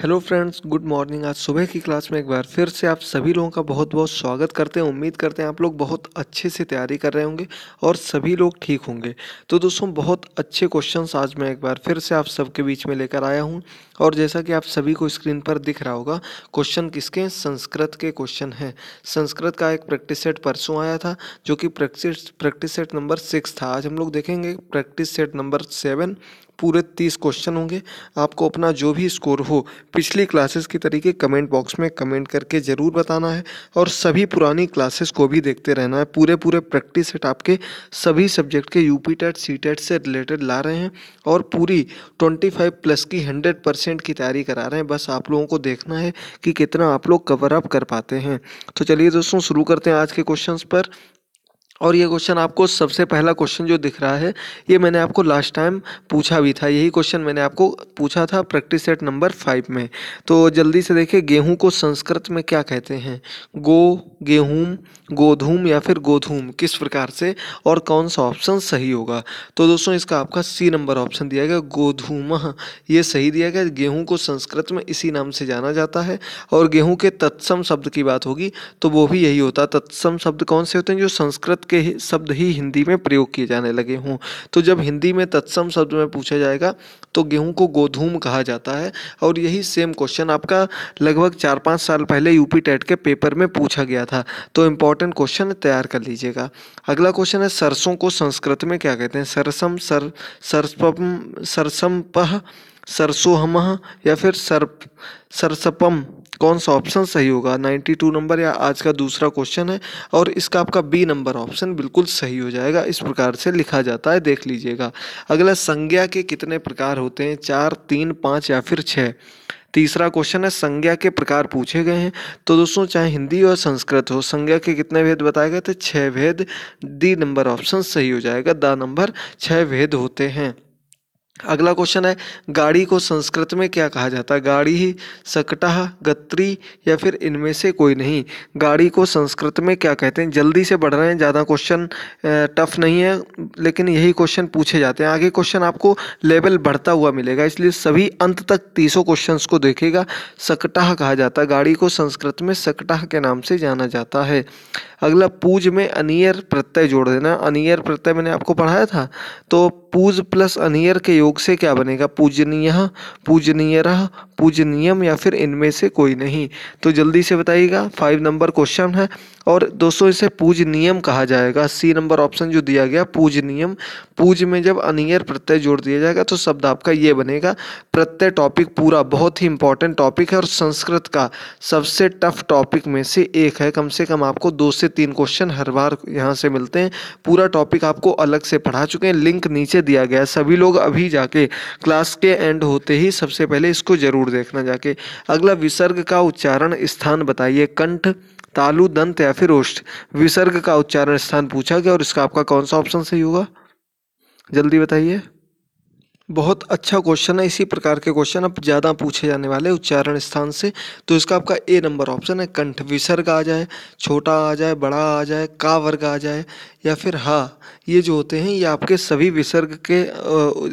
hello friends good morning आज सुबह की क्लास में एक बार फिर से आप सभी लोगों का बहुत बहुत स्वागत करते हैं उम्मीद करते हैं आप लोग बहुत अच्छे से तैयारी कर रहे होंगे और सभी लोग ठीक होंगे तो दोस्तों बहुत अच्छे क्वेश्चंस आज मैं एक बार फिर से आप सबके बीच में लेकर आया हूं और जैसा कि आप सभी को स्क्रीन पर दिख रहा होगा क्वेश्चन किसके संस्कृत के क्वेश्चन हैं संस्कृत का एक प्रैक्टिस सेट परसों आया था जो कि practice practice set number six था आज हम लोग देखेंगे प्रैक्टिस सेट नंबर सेवन पूरे तीस क्वेश्चन होंगे आपको अपना जो भी स्कोर हो पिछली क्लासेस के तरीके कमेंट बॉक्स में कमेंट करके ज़रूर बताना है और सभी पुरानी क्लासेस को भी देखते रहना है पूरे पूरे प्रैक्टिस सेट आपके सभी सब्जेक्ट के U P TET C TET से रिलेटेड ला रहे हैं और पूरी ट्वेंटी फाइव प्लस की हंड्रेड परसेंट की तैयारी करा रहे हैं बस आप लोगों को देखना है कि कितना आप लोग कवर अप कर पाते हैं तो चलिए दोस्तों शुरू करते हैं आज के क्वेश्चन पर और ये क्वेश्चन आपको सबसे पहला क्वेश्चन जो दिख रहा है ये मैंने आपको लास्ट टाइम पूछा भी था यही क्वेश्चन मैंने आपको पूछा था प्रैक्टिस सेट नंबर फाइव में तो जल्दी से देखिए गेहूं को संस्कृत में क्या कहते हैं गो गेहूं गोधूम या फिर गोधूम किस प्रकार से और कौन सा ऑप्शन सही होगा तो दोस्तों इसका आपका सी नंबर ऑप्शन दिया गया गोधूम ये सही दिया गया गेहूँ को संस्कृत में इसी नाम से जाना जाता है और गेहूँ के तत्सम शब्द की बात होगी तो वो भी यही होता तत्सम शब्द कौन से होते हैं जो संस्कृत के शब्द ही हिंदी में प्रयोग किए जाने लगे हों तो जब हिंदी में तत्सम शब्द में पूछा जाएगा तो गेहूं को गोधूम कहा जाता है और यही सेम क्वेश्चन आपका लगभग चार पाँच साल पहले यूपी टेट के पेपर में पूछा गया था तो इम्पॉर्टेंट क्वेश्चन तैयार कर लीजिएगा अगला क्वेश्चन है सरसों को संस्कृत में क्या कहते हैं सरसम सर सरसपम सरसम पह सरसोहम या फिर सर सरसपम कौन सा ऑप्शन सही होगा 92 नंबर या आज का दूसरा क्वेश्चन है और इसका आपका बी नंबर ऑप्शन बिल्कुल सही हो जाएगा इस प्रकार से लिखा जाता है देख लीजिएगा अगला संज्ञा के कितने प्रकार होते हैं चार तीन पाँच या फिर छः तीसरा क्वेश्चन है संज्ञा के प्रकार पूछे गए हैं तो दोस्तों चाहे हिंदी हो संस्कृत हो संज्ञा के कितने भेद बताए गए थे छः भेद डी नंबर ऑप्शन सही हो जाएगा द नंबर छः भेद होते हैं अगला क्वेश्चन है गाड़ी को संस्कृत में क्या कहा जाता है गाड़ी ही सकटाह गत्री या फिर इनमें से कोई नहीं गाड़ी को संस्कृत में क्या कहते हैं जल्दी से बढ़ रहे हैं ज़्यादा क्वेश्चन टफ नहीं है लेकिन यही क्वेश्चन पूछे जाते हैं आगे क्वेश्चन आपको लेवल बढ़ता हुआ मिलेगा इसलिए सभी अंत तक तीसों क्वेश्चन को देखेगा सकटाह कहा जाता है गाड़ी को संस्कृत में सकटाह के नाम से जाना जाता है अगला पूज में अनियर प्रत्यय जोड़ देना अनियर प्रत्यय मैंने आपको पढ़ाया था तो पूज प्लस अनियर के योग से क्या बनेगा पूजनीय पूजनीय पूजनीयम या फिर इनमें से कोई नहीं तो जल्दी से बताइएगा फाइव नंबर क्वेश्चन है और दोस्तों इसे पूज नियम कहा जाएगा सी नंबर ऑप्शन जो दिया गया पूज नियम पूज में जब अनियर प्रत्यय जोड़ दिया जाएगा तो शब्द आपका ये बनेगा प्रत्यय टॉपिक पूरा बहुत ही इंपॉर्टेंट टॉपिक है और संस्कृत का सबसे टफ टॉपिक में से एक है कम से कम आपको दो से तीन क्वेश्चन हर बार यहाँ से मिलते हैं पूरा टॉपिक आपको अलग से पढ़ा चुके हैं लिंक नीचे दिया गया है सभी लोग अभी जाके क्लास के एंड होते ही सबसे पहले इसको जरूर देखना जाके अगला विसर्ग का उच्चारण स्थान बताइए कंठ तालु दंत या फिर ओष्ठ विसर्ग का उच्चारण स्थान पूछा गया और इसका आपका कौन सा ऑप्शन सही होगा जल्दी बताइए बहुत अच्छा क्वेश्चन है इसी प्रकार के क्वेश्चन अब ज़्यादा पूछे जाने वाले उच्चारण स्थान से तो इसका आपका ए नंबर ऑप्शन है कंठ विसर्ग आ जाए छोटा आ जाए बड़ा आ जाए का वर्ग आ जाए या फिर हा ये जो होते हैं ये आपके सभी विसर्ग के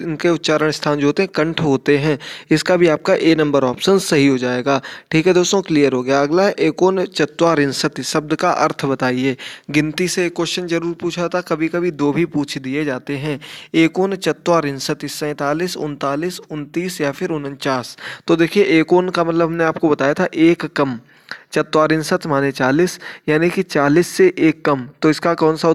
इनके उच्चारण स्थान जो होते हैं कंठ होते हैं इसका भी आपका ए नंबर ऑप्शन सही हो जाएगा ठीक है दोस्तों क्लियर हो गया अगला है एकोन चत्वारिंशत शब्द का अर्थ बताइए गिनती से क्वेश्चन जरूर पूछा था कभी कभी दो भी पूछ दिए जाते हैं एकोन चत्वारिंशत सैंतालीस उनतालीस उनतीस या फिर उनचास तो देखिए एकोन का मतलब हमने आपको बताया था एक कम चतवारिंशत माने चालीस यानी कि चालीस से एक कम तो इसका कौन सा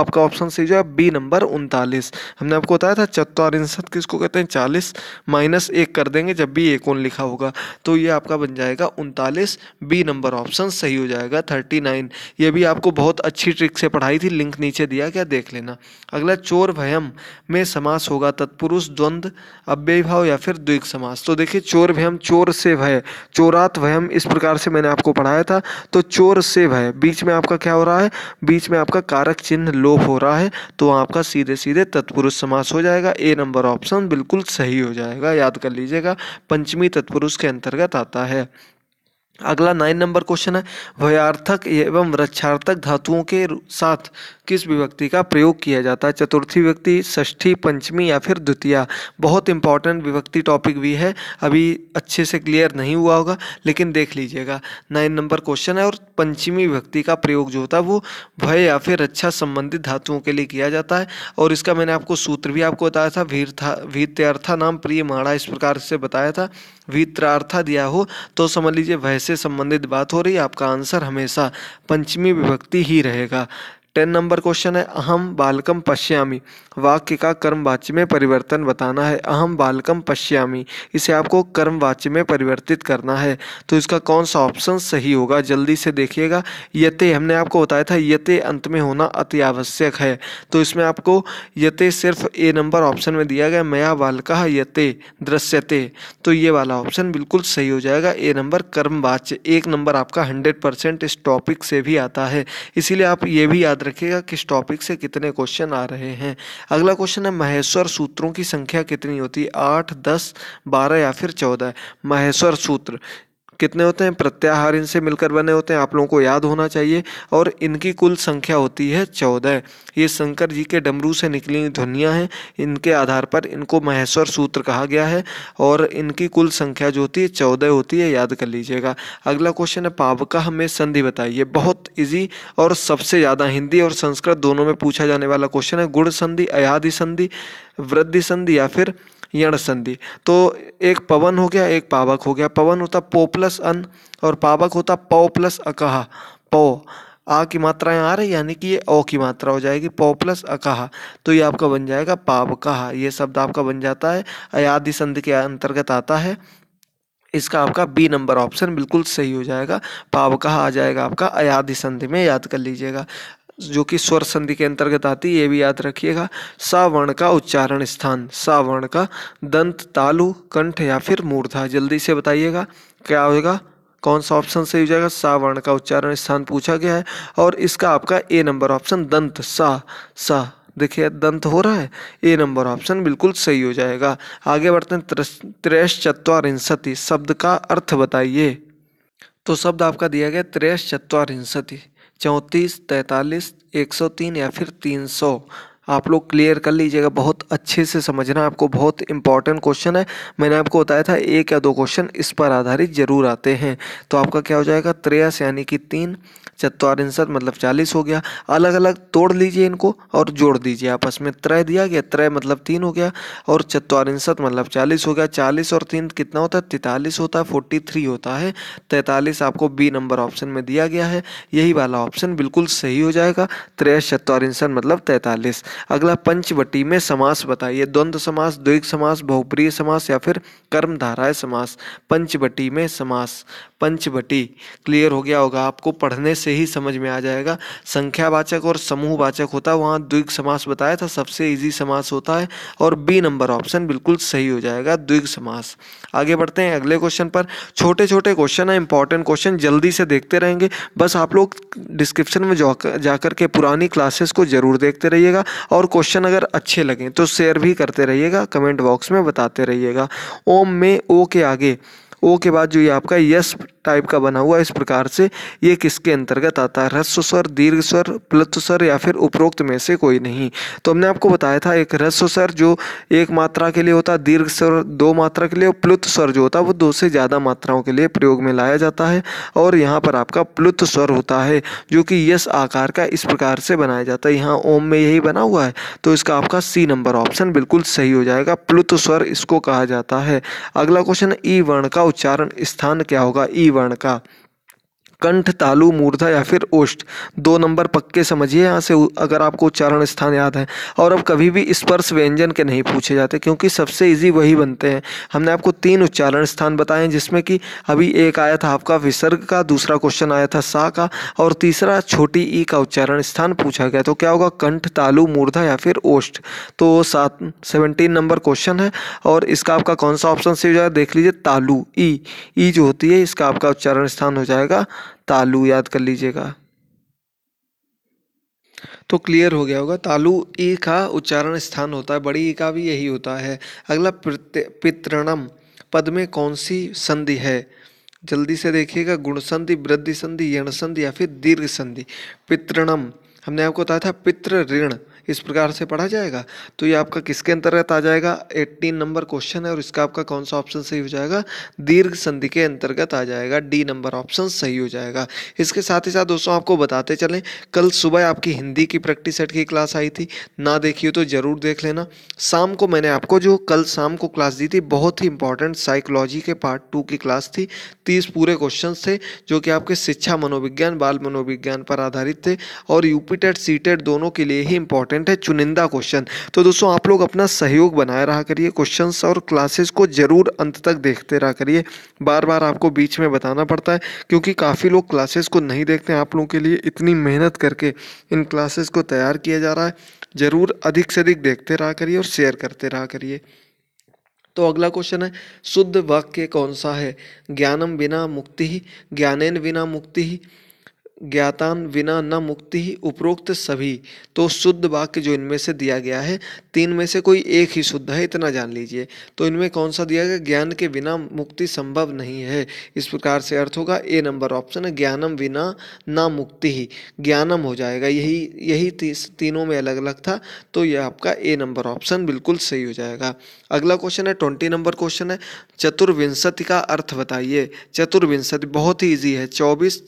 आपका ऑप्शन सही जो है बी नंबर उनतालीस हमने आपको बताया था चतवारिंशत किसको कहते हैं चालीस माइनस एक कर देंगे जब भी एक ओन लिखा होगा तो ये आपका बन जाएगा उनतालीस बी नंबर ऑप्शन सही हो जाएगा थर्टी नाइन ये भी आपको बहुत अच्छी ट्रिक से पढ़ाई थी लिंक नीचे दिया गया देख लेना अगला चोर भयम में समास होगा तत्पुरुष द्वंद अव्यय भाव या फिर द्विक समास तो देखिए चोर भयम चोर से भय चोरात भयम इस प्रकार से मैंने आपको आपको पढ़ाया था तो चोर सेव है बीच में आपका क्या हो रहा है बीच में आपका कारक चिन्ह लोप हो रहा है तो आपका सीधे सीधे तत्पुरुष समास हो जाएगा ए नंबर ऑप्शन बिल्कुल सही हो जाएगा याद कर लीजिएगा पंचमी तत्पुरुष के अंतर्गत आता है अगला नाइन नंबर क्वेश्चन है व्यार्थक एवं रक्षार्थक धातुओं के साथ किस विभक्ति का प्रयोग किया जाता है चतुर्थी विभक्ति षष्ठी पंचमी या फिर द्वितीय बहुत इंपॉर्टेंट विभक्ति टॉपिक भी है अभी अच्छे से क्लियर नहीं हुआ होगा लेकिन देख लीजिएगा नाइन नंबर क्वेश्चन है और पंचमी विभक्ति का प्रयोग जो होता है वो भय या फिर रक्षा अच्छा संबंधित धातुओं के लिए किया जाता है और इसका मैंने आपको सूत्र भी आपको बताया था वीर था नाम प्रिय माड़ा इस प्रकार से बताया था वीत्रार्था दिया हो तो समझ लीजिए भय से संबंधित बात हो रही है आपका आंसर हमेशा पंचमी विभक्ति ही रहेगा टेन नंबर क्वेश्चन है अहम बालकम पश्यामी वाक्य का कर्मवाच्य में परिवर्तन बताना है अहम बालकम पश्यामी इसे आपको कर्मवाच्य में परिवर्तित करना है तो इसका कौन सा ऑप्शन सही होगा जल्दी से देखिएगा यते हमने आपको बताया था यते अंत में होना अति आवश्यक है तो इसमें आपको यते सिर्फ ए नंबर ऑप्शन में दिया गया मया बालका यते दृश्यते तो ये वाला ऑप्शन बिल्कुल सही हो जाएगा ए नंबर कर्मवाच्य एक नंबर आपका हंड्रेड परसेंट इस टॉपिक से भी आता है इसीलिए आप ये भी याद याद रखिएगा किस टॉपिक से कितने क्वेश्चन आ रहे हैं अगला क्वेश्चन है महेश्वर सूत्रों की संख्या कितनी होती है आठ दस बारह या फिर चौदह महेश्वर सूत्र कितने होते हैं प्रत्याहार इनसे मिलकर बने होते हैं आप लोगों को याद होना चाहिए और इनकी कुल संख्या होती है चौदह ये शंकर जी के डमरू से निकली ध्वनियाँ हैं इनके आधार पर इनको महेश्वर सूत्र कहा गया है और इनकी कुल संख्या जो होती है चौदह होती है याद कर लीजिएगा अगला क्वेश्चन है पावका हमें संधि बताइए बहुत ईजी और सबसे ज़्यादा हिंदी और संस्कृत दोनों में पूछा जाने वाला क्वेश्चन है गुण संधि अयाधि संधि वृद्धि संधि या फिर यण संधि तो एक पवन हो गया एक पावक हो गया पवन होता पो प्लस अन और पावक होता पौ प्लस अकहा पौ आ की मात्राएं आ रही यानी कि ये ओ की मात्रा हो जाएगी पौ प्लस अकहा तो ये आपका बन जाएगा पावकहा ये शब्द आपका बन जाता है अयाधि संधि के अंतर्गत आता है इसका आपका बी नंबर ऑप्शन बिल्कुल सही हो जाएगा पावकहा कहा आ जाएगा आपका अयाधि संधि में याद कर लीजिएगा जो कि स्वर संधि के अंतर्गत आती है ये भी याद रखिएगा सावर्ण का उच्चारण स्थान सावर्ण का दंत तालु कंठ या फिर मूर्धा जल्दी से बताइएगा क्या होगा कौन सा ऑप्शन सही हो जाएगा सा वर्ण का उच्चारण स्थान पूछा गया है और इसका आपका ए नंबर ऑप्शन दंत सा सा देखिए दंत हो रहा है ए नंबर ऑप्शन बिल्कुल सही हो जाएगा आगे बढ़ते हैं त्रेस चतवार शब्द का अर्थ बताइए तो शब्द आपका दिया गया त्रेस चत्वारिंसति चौंतीस तैंतालीस एक सौ तीन या फिर तीन सौ आप लोग क्लियर कर लीजिएगा बहुत अच्छे से समझना आपको बहुत इंपॉर्टेंट क्वेश्चन है मैंने आपको बताया था एक या दो क्वेश्चन इस पर आधारित जरूर आते हैं तो आपका क्या हो जाएगा त्रेयस यानी कि तीन चतवारिंशत मतलब चालीस हो गया अलग अलग तोड़ लीजिए इनको और जोड़ दीजिए आपस में त्रय दिया गया त्रय मतलब तीन हो गया और चतवारिंशत मतलब चालीस हो गया चालीस और तीन कितना होता है तैतालीस होता है फोर्टी थ्री होता है तैतालीस आपको बी नंबर ऑप्शन में दिया गया है यही वाला ऑप्शन बिल्कुल सही हो जाएगा त्रय चतवारिंशत मतलब तैतालीस अगला पंचवटी में समास बताइए द्वंद्व समास द्विग समास बहुप्रिय समास या फिर कर्मधाराय समास पंचवटी में समास पंचवटी क्लियर हो गया होगा आपको पढ़ने से से ही समझ में आ जाएगा संख्यावाचक और समूहवाचक होता है वहाँ द्विग समास बताया था सबसे ईजी समास होता है और बी नंबर ऑप्शन बिल्कुल सही हो जाएगा द्विग समास आगे बढ़ते हैं अगले क्वेश्चन पर छोटे छोटे क्वेश्चन हैं इंपॉर्टेंट क्वेश्चन जल्दी से देखते रहेंगे बस आप लोग डिस्क्रिप्शन में जाकर के पुरानी क्लासेस को ज़रूर देखते रहिएगा और क्वेश्चन अगर अच्छे लगें तो शेयर भी करते रहिएगा कमेंट बॉक्स में बताते रहिएगा ओम में ओ के आगे ओ के बाद जो ये आपका यस टाइप का बना हुआ इस प्रकार से ये किसके अंतर्गत आता है रस्व स्वर दीर्घ स्वर प्लत स्वर या फिर उपरोक्त में से कोई नहीं तो हमने आपको बताया था एक रस्व स्वर जो एक मात्रा के लिए होता है दीर्घ स्वर दो मात्रा के लिए और स्वर जो होता है वो दो से ज़्यादा मात्राओं के लिए प्रयोग में लाया जाता है और यहाँ पर आपका प्लुत स्वर होता है जो कि यस आकार का इस प्रकार से बनाया जाता है यहाँ ओम में यही बना हुआ है तो इसका आपका सी नंबर ऑप्शन बिल्कुल सही हो जाएगा प्लुत स्वर इसको कहा जाता है अगला क्वेश्चन ई वर्ण का उच्चारण स्थान क्या होगा ई वर्ण का कंठ तालु मूर्धा या फिर ओष्ठ दो नंबर पक्के समझिए यहाँ से अगर आपको उच्चारण स्थान याद है और अब कभी भी स्पर्श व्यंजन के नहीं पूछे जाते क्योंकि सबसे ईजी वही बनते हैं हमने आपको तीन उच्चारण स्थान बताए हैं जिसमें कि अभी एक आया था आपका विसर्ग का दूसरा क्वेश्चन आया था सा का और तीसरा छोटी ई का उच्चारण स्थान पूछा गया तो क्या होगा कंठ तालु मूर्धा या फिर ओष्ठ तो सात सेवनटीन नंबर क्वेश्चन है और इसका आपका कौन सा ऑप्शन सी हो जाएगा देख लीजिए तालु ई ई जो होती है इसका आपका उच्चारण स्थान हो जाएगा तालू याद कर लीजिएगा तो क्लियर हो गया होगा तालु ई का उच्चारण स्थान होता है बड़ी ई का भी यही होता है अगला पितृणम पद में कौन सी संधि है जल्दी से देखिएगा गुण संधि वृद्धि संधि यण संधि या फिर दीर्घ संधि पितृणम हमने आपको बताया था पितृ ऋण इस प्रकार से पढ़ा जाएगा तो ये आपका किसके अंतर्गत आ जाएगा एट्टीन नंबर क्वेश्चन है और इसका आपका कौन सा ऑप्शन सही हो जाएगा दीर्घ संधि के अंतर्गत आ जाएगा डी नंबर ऑप्शन सही हो जाएगा इसके साथ ही साथ दोस्तों आपको बताते चलें कल सुबह आपकी हिंदी की प्रैक्टिस सेट की क्लास आई थी ना देखी हो तो ज़रूर देख लेना शाम को मैंने आपको जो कल शाम को क्लास दी थी बहुत ही इंपॉर्टेंट साइकोलॉजी के पार्ट टू की क्लास थी तीस पूरे क्वेश्चन थे जो कि आपके शिक्षा मनोविज्ञान बाल मनोविज्ञान पर आधारित थे और यूपीटेट सीटेट सी दोनों के लिए ही इंपॉर्टेंट इंपॉर्टेंट है चुनिंदा क्वेश्चन तो दोस्तों आप लोग अपना सहयोग बनाए रहा करिए क्वेश्चंस और क्लासेस को ज़रूर अंत तक देखते रहा करिए बार बार आपको बीच में बताना पड़ता है क्योंकि काफ़ी लोग क्लासेस को नहीं देखते आप लोगों के लिए इतनी मेहनत करके इन क्लासेस को तैयार किया जा रहा है ज़रूर अधिक से अधिक देखते रहा करिए और शेयर करते रहा करिए तो अगला क्वेश्चन है शुद्ध वाक्य कौन सा है ज्ञानम बिना मुक्ति ही ज्ञानेन बिना मुक्ति ही ज्ञातान बिना न मुक्ति ही उपरोक्त सभी तो शुद्ध वाक्य जो इनमें से दिया गया है तीन में से कोई एक ही शुद्ध है इतना जान लीजिए तो इनमें कौन सा दिया गया ज्ञान के बिना मुक्ति संभव नहीं है इस प्रकार से अर्थ होगा ए नंबर ऑप्शन है ज्ञानम बिना ना मुक्ति ही ज्ञानम हो जाएगा यही यही ती, तीनों में अलग अलग था तो यह आपका ए नंबर ऑप्शन बिल्कुल सही हो जाएगा अगला क्वेश्चन है ट्वेंटी नंबर क्वेश्चन है चतुर्विंशति का अर्थ बताइए चतुर्विंशति बहुत ही ईजी है चौबीस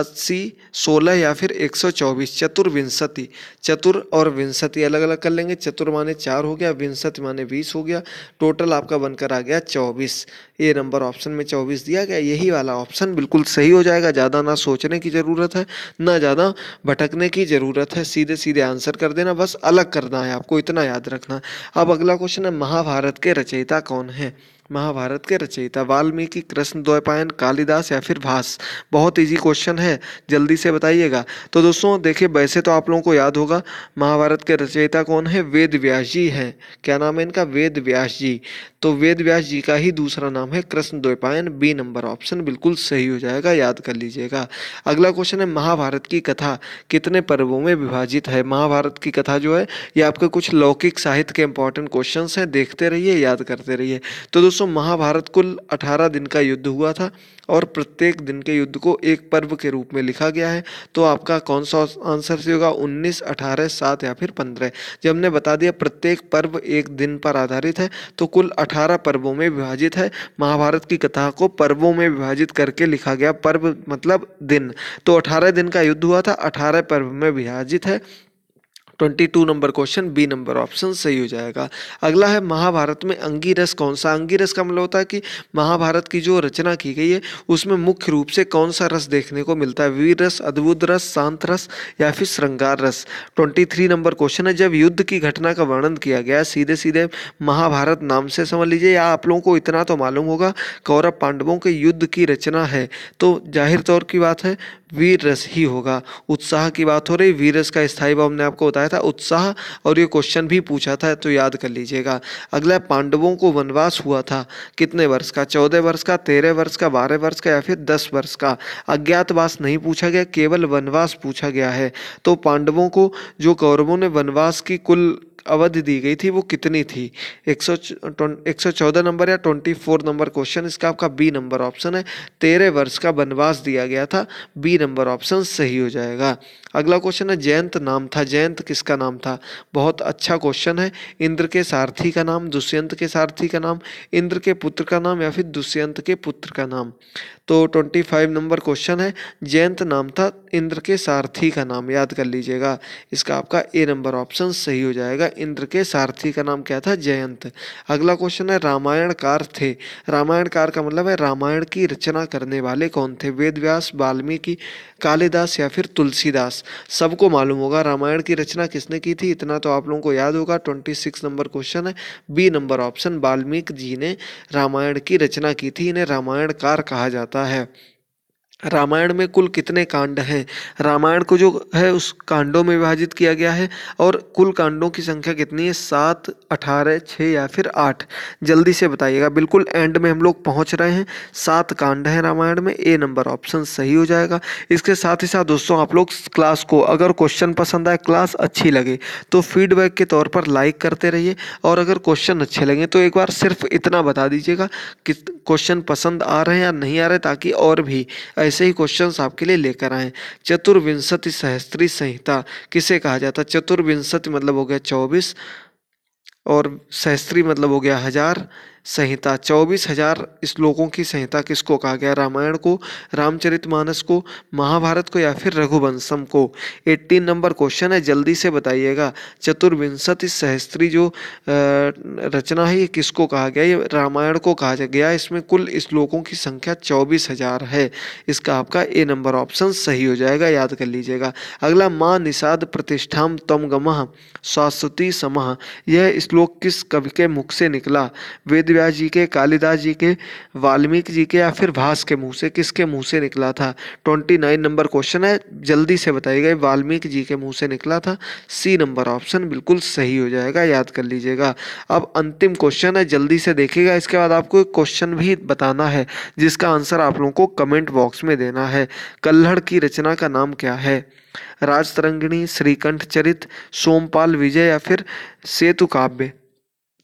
अस्सी सोलह या फिर एक सौ चौबीस चतुर्विंशति चतुर और विंशति अलग अलग कर लेंगे चतुर माने चार हो गया विंशति माने बीस हो गया टोटल आपका बनकर आ गया चौबीस ये नंबर ऑप्शन में चौबीस दिया गया यही वाला ऑप्शन बिल्कुल सही हो जाएगा ज़्यादा ना सोचने की ज़रूरत है ना ज़्यादा भटकने की ज़रूरत है सीधे सीधे आंसर कर देना बस अलग करना है आपको इतना याद रखना अब अगला क्वेश्चन है महाभारत के रचयिता कौन है महाभारत के रचयिता वाल्मीकि कृष्ण द्वैपायन कालिदास या फिर भास बहुत इजी क्वेश्चन है जल्दी से बताइएगा तो दोस्तों देखिए वैसे तो आप लोगों को याद होगा महाभारत के रचयिता कौन है वेद व्यास जी हैं क्या नाम है इनका वेद व्यास जी तो वेद व्यास जी का ही दूसरा नाम है Krishna Dwaipayan B number option बिल्कुल सही हो जाएगा याद कर लीजिएगा अगला क्वेश्चन है महाभारत की कथा कितने पर्वों में विभाजित है महाभारत की कथा जो है ये आपके कुछ लौकिक साहित्य के इंपॉर्टेंट क्वेश्चन हैं देखते रहिए याद करते रहिए तो दोस्तों दोस्तों महाभारत कुल 18 दिन का युद्ध हुआ था और प्रत्येक दिन के युद्ध को एक पर्व के रूप में लिखा गया है तो आपका कौन सा आंसर से होगा 19, 18, 7 या फिर 15 जब हमने बता दिया प्रत्येक पर्व एक दिन पर आधारित है तो कुल 18 पर्वों में विभाजित है महाभारत की कथा को पर्वों में विभाजित करके लिखा गया पर्व मतलब दिन तो अठारह दिन का युद्ध हुआ था अठारह पर्व में विभाजित है twenty two number question B number option सही हो जाएगा अगला है महाभारत में अंगीरस कौन सा अंगीरस का मतलब होता है कि महाभारत की जो रचना की गई है उसमें मुख्य रूप से कौन सा रस देखने को मिलता है वीर रस अद्भुत रस शांत रस या फिर श्रृंगार रस ट्वेंटी थ्री नंबर क्वेश्चन है जब युद्ध की घटना का वर्णन किया गया सीधे सीधे महाभारत नाम से समझ लीजिए या आप लोगों को इतना तो मालूम होगा कौरव पांडवों के युद्ध की रचना है तो जाहिर तौर की बात है वीर रस ही होगा उत्साह की बात हो रही वीर रस का स्थायी भाव हमने आपको बताया था उत्साह और ये क्वेश्चन भी पूछा था तो याद कर लीजिएगा अगला पांडवों को वनवास हुआ था कितने वर्ष का चौदह वर्ष का तेरह वर्ष का बारह वर्ष का या फिर दस वर्ष का अज्ञातवास नहीं पूछा गया केवल वनवास पूछा गया है तो पांडवों को जो कौरवों ने वनवास की कुल अवधि दी गई थी वो कितनी थी एक सौ एक सौ चौदह नंबर या ट्वेंटी फोर नंबर क्वेश्चन इसका आपका बी नंबर ऑप्शन है तेरह वर्ष का वनवास दिया गया था बी नंबर ऑप्शन सही हो जाएगा अगला क्वेश्चन है जयंत नाम था जयंत किसका नाम था बहुत अच्छा क्वेश्चन है इंद्र के सारथी का नाम दुष्यंत के सारथी का नाम इंद्र के पुत्र का नाम या फिर दुष्यंत के पुत्र का नाम तो ट्वेंटी फाइव नंबर क्वेश्चन है जयंत नाम था इंद्र के सारथी का नाम याद कर लीजिएगा इसका आपका ए नंबर ऑप्शन सही हो जाएगा इंद्र के सारथी का नाम क्या था जयंत अगला क्वेश्चन है रामायणकार थे रामायणकार का मतलब है रामायण की रचना करने वाले कौन थे वेद व्यास वाल्मीकि कालिदास या फिर तुलसीदास सबको मालूम होगा रामायण की रचना किसने की थी इतना तो आप लोगों को याद होगा ट्वेंटी सिक्स नंबर क्वेश्चन है B number option Valmiki ji ने रामायण की रचना की थी इन्हें रामायणकार कहा जाता जाता है रामायण में कुल कितने कांड हैं रामायण को जो है उस कांडों में विभाजित किया गया है और कुल कांडों की संख्या कितनी है सात अठारह छः या फिर आठ जल्दी से बताइएगा बिल्कुल एंड में हम लोग पहुंच रहे हैं सात कांड हैं रामायण में ए नंबर ऑप्शन सही हो जाएगा इसके साथ ही साथ दोस्तों आप लोग क्लास को अगर क्वेश्चन पसंद आए क्लास अच्छी लगे तो फीडबैक के तौर पर लाइक करते रहिए और अगर क्वेश्चन अच्छे लगे तो एक बार सिर्फ इतना बता दीजिएगा कि क्वेश्चन पसंद आ रहे हैं या नहीं आ रहे ताकि और भी ऐसे ही क्वेश्चन आपके लिए लेकर आएँ चतुर्विंशति सहस्त्री संहिता किसे कहा जाता है चतुर्विंशति मतलब हो गया चौबीस और सहस्त्री मतलब हो गया हजार संहिता चौबीस हजार श्लोकों की संहिता किसको कहा गया रामायण को रामचरितमानस को महाभारत को या फिर रघुवंशम को एट्टीन नंबर क्वेश्चन है जल्दी से बताइएगा चतुर्विंशति सहस्त्री जो रचना है ये किसको कहा गया ये रामायण को कहा गया इसमें कुल श्लोकों की संख्या चौबीस हजार है इसका आपका ए नंबर ऑप्शन सही हो जाएगा याद कर लीजिएगा अगला माँ निषाद प्रतिष्ठा तम गमह शाश्वती समह यह श्लोक किस कवि के मुख से निकला वेद व्यास जी के कालिदास जी के वाल्मीकि जी के या फिर भास के मुंह से किसके मुंह से निकला था ट्वेंटी नाइन नंबर क्वेश्चन है जल्दी से बताइएगा वाल्मीकि जी के मुंह से निकला था सी नंबर ऑप्शन बिल्कुल सही हो जाएगा याद कर लीजिएगा अब अंतिम क्वेश्चन है जल्दी से देखिएगा इसके बाद आपको एक क्वेश्चन भी बताना है जिसका आंसर आप लोगों को कमेंट बॉक्स में देना है कल्हड़ की रचना का नाम क्या है राजतरंगिणी श्रीकंठ चरित सोमपाल विजय या फिर सेतु काव्य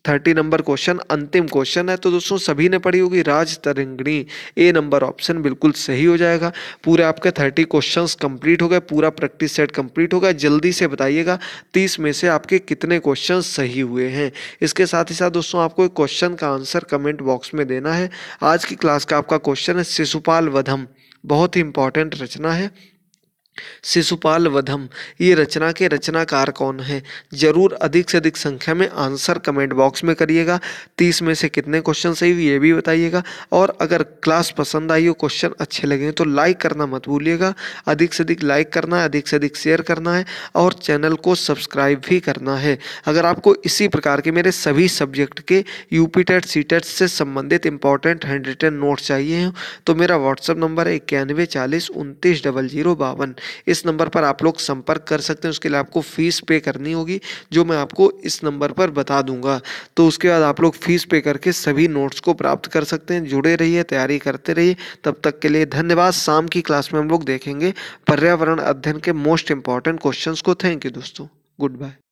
थर्टी नंबर क्वेश्चन अंतिम क्वेश्चन है तो दोस्तों सभी ने पढ़ी होगी राज तरंगणी ए नंबर ऑप्शन बिल्कुल सही हो जाएगा पूरे आपके थर्टी क्वेश्चन कंप्लीट हो गए पूरा प्रैक्टिस सेट कंप्लीट हो गया जल्दी से बताइएगा तीस में से आपके कितने क्वेश्चन सही हुए हैं इसके साथ ही साथ दोस्तों आपको एक क्वेश्चन का आंसर कमेंट बॉक्स में देना है आज की क्लास का आपका क्वेश्चन है शिशुपाल वधम बहुत ही इंपॉर्टेंट रचना है शिशुपाल वधम ये रचना के रचनाकार कौन है जरूर अधिक से अधिक संख्या में आंसर कमेंट बॉक्स में करिएगा तीस में से कितने क्वेश्चन सही हुए ये भी बताइएगा और अगर क्लास पसंद आई हो क्वेश्चन अच्छे लगे तो लाइक करना मत भूलिएगा अधिक से अधिक लाइक करना है अधिक से अधिक शेयर करना है और चैनल को सब्सक्राइब भी करना है अगर आपको इसी प्रकार के मेरे सभी सब्जेक्ट के U P TET C TET से संबंधित इंपॉर्टेंट हैंड रिटन नोट्स चाहिए तो मेरा व्हाट्सअप नंबर है इक्यानवे चालीस उनतीस डबल जीरो बावन इस नंबर पर आप लोग संपर्क कर सकते हैं उसके लिए आपको फ़ीस पे करनी होगी जो मैं आपको इस नंबर पर बता दूंगा तो उसके बाद आप लोग फ़ीस पे करके सभी नोट्स को प्राप्त कर सकते हैं जुड़े रहिए तैयारी करते रहिए तब तक के लिए धन्यवाद शाम की क्लास में हम लोग देखेंगे पर्यावरण अध्ययन के मोस्ट इंपॉर्टेंट क्वेश्चन को थैंक यू दोस्तों गुड बाय